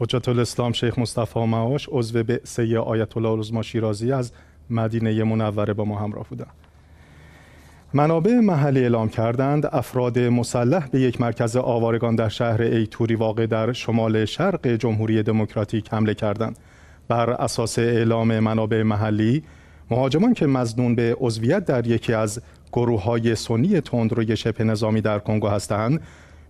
حجت الاسلام شیخ مصطفی معاش عضو بعثه آیت الله شیرازی از مدینه منوره با ما همراه بودند منابع محلی اعلام کردند افراد مسلح به یک مرکز آوارگان در شهر ایتوری واقع در شمال شرق جمهوری دموکراتیک حمله کردند بر اساس اعلام منابع محلی مهاجمان که مزنون به عضویت در یکی از گروه های سنی تندروی شبه نظامی در کنگو هستند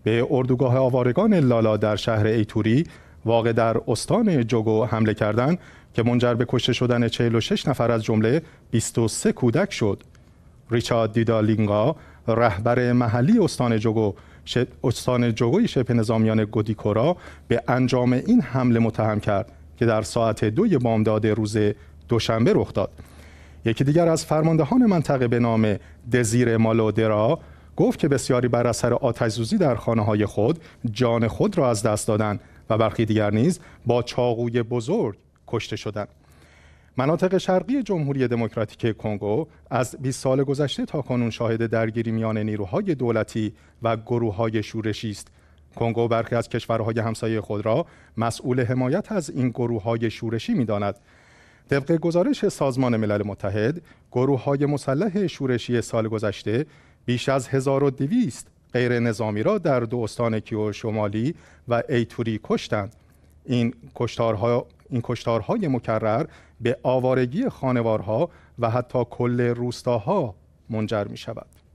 به اردوگاه آوارگان لالا در شهر ایتوری واقع در استان جوگو حمله کردند که منجر به کشته شدن 46 نفر از جمله 23 کودک شد ریچارد دیدالینگا رهبر محلی استان جوگو استان جوگوی شبه نظامیان گودیکورا به انجام این حمله متهم کرد که در ساعت دوی بامداد روز دوشنبه رخ داد یکی دیگر از فرماندهان منطقه به نام دزیر مالودرا گفت که بسیاری بر اثر آتش‌سوزی در خانه‌های خود جان خود را از دست دادند و برخی دیگر نیز با چاقوی بزرگ کشته شدند مناطق شرقی جمهوری دموکراتیک کنگو از 20 سال گذشته تا کنون شاهد درگیری میان نیروهای دولتی و گروه شورشی است کنگو برخی از کشورهای همسایه خود را مسئول حمایت از این گروه شورشی می‌داند. طبق گزارش سازمان ملل متحد گروه مسلح شورشی سال گذشته بیش از 1200 غیر نظامی را در دو استان کیو شمالی و ایتوری کشتند این کشتارها این کشتارهای مکرر به آوارگی خانوارها و حتی کل روستاها منجر می شود